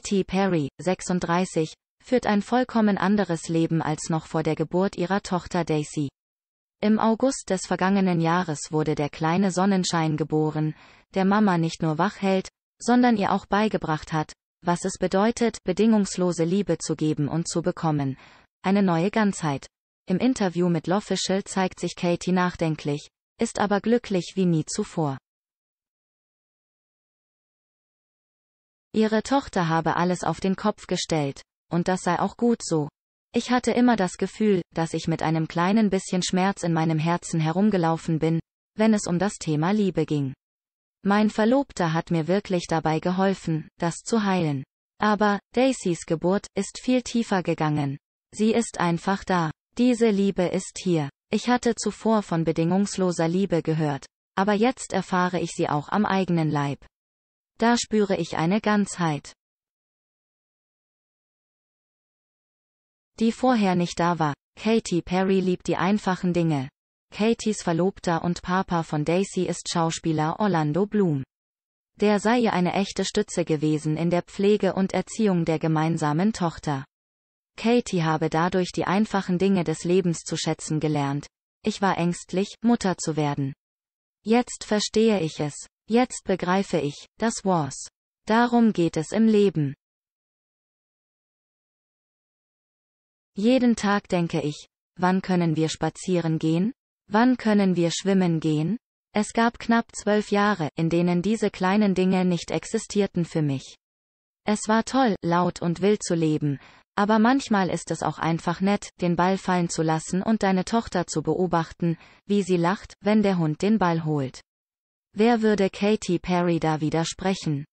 Katie Perry, 36, führt ein vollkommen anderes Leben als noch vor der Geburt ihrer Tochter Daisy. Im August des vergangenen Jahres wurde der kleine Sonnenschein geboren, der Mama nicht nur wach hält, sondern ihr auch beigebracht hat, was es bedeutet, bedingungslose Liebe zu geben und zu bekommen. Eine neue Ganzheit. Im Interview mit Lofficial zeigt sich Katie nachdenklich, ist aber glücklich wie nie zuvor. Ihre Tochter habe alles auf den Kopf gestellt, und das sei auch gut so. Ich hatte immer das Gefühl, dass ich mit einem kleinen bisschen Schmerz in meinem Herzen herumgelaufen bin, wenn es um das Thema Liebe ging. Mein Verlobter hat mir wirklich dabei geholfen, das zu heilen. Aber, Daisys Geburt ist viel tiefer gegangen. Sie ist einfach da. Diese Liebe ist hier. Ich hatte zuvor von bedingungsloser Liebe gehört, aber jetzt erfahre ich sie auch am eigenen Leib. Da spüre ich eine Ganzheit, die vorher nicht da war. Katy Perry liebt die einfachen Dinge. Katys Verlobter und Papa von Daisy ist Schauspieler Orlando Bloom. Der sei ihr eine echte Stütze gewesen in der Pflege und Erziehung der gemeinsamen Tochter. Katy habe dadurch die einfachen Dinge des Lebens zu schätzen gelernt. Ich war ängstlich, Mutter zu werden. Jetzt verstehe ich es. Jetzt begreife ich, das war's. Darum geht es im Leben. Jeden Tag denke ich, wann können wir spazieren gehen? Wann können wir schwimmen gehen? Es gab knapp zwölf Jahre, in denen diese kleinen Dinge nicht existierten für mich. Es war toll, laut und wild zu leben, aber manchmal ist es auch einfach nett, den Ball fallen zu lassen und deine Tochter zu beobachten, wie sie lacht, wenn der Hund den Ball holt. Wer würde Katy Perry da widersprechen?